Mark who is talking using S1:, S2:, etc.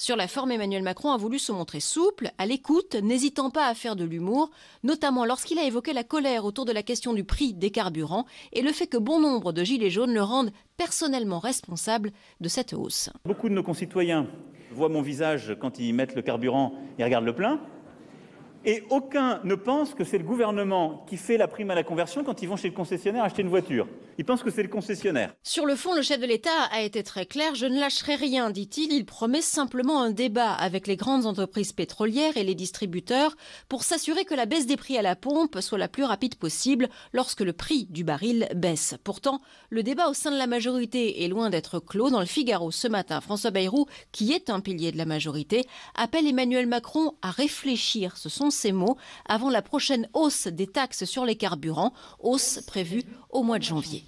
S1: Sur la forme, Emmanuel Macron a voulu se montrer souple, à l'écoute, n'hésitant pas à faire de l'humour, notamment lorsqu'il a évoqué la colère autour de la question du prix des carburants et le fait que bon nombre de gilets jaunes le rendent personnellement responsable de cette hausse. Beaucoup de nos concitoyens
S2: voient mon visage quand ils mettent le carburant et regardent le plein. Et aucun ne pense que c'est le gouvernement qui fait la prime à la conversion quand ils vont chez le concessionnaire acheter une voiture. Il pense que c'est le concessionnaire.
S1: Sur le fond, le chef de l'État a été très clair. Je ne lâcherai rien, dit-il. Il promet simplement un débat avec les grandes entreprises pétrolières et les distributeurs pour s'assurer que la baisse des prix à la pompe soit la plus rapide possible lorsque le prix du baril baisse. Pourtant, le débat au sein de la majorité est loin d'être clos. Dans le Figaro ce matin, François Bayrou, qui est un pilier de la majorité, appelle Emmanuel Macron à réfléchir, ce sont ses mots, avant la prochaine hausse des taxes sur les carburants, hausse prévue au mois de janvier.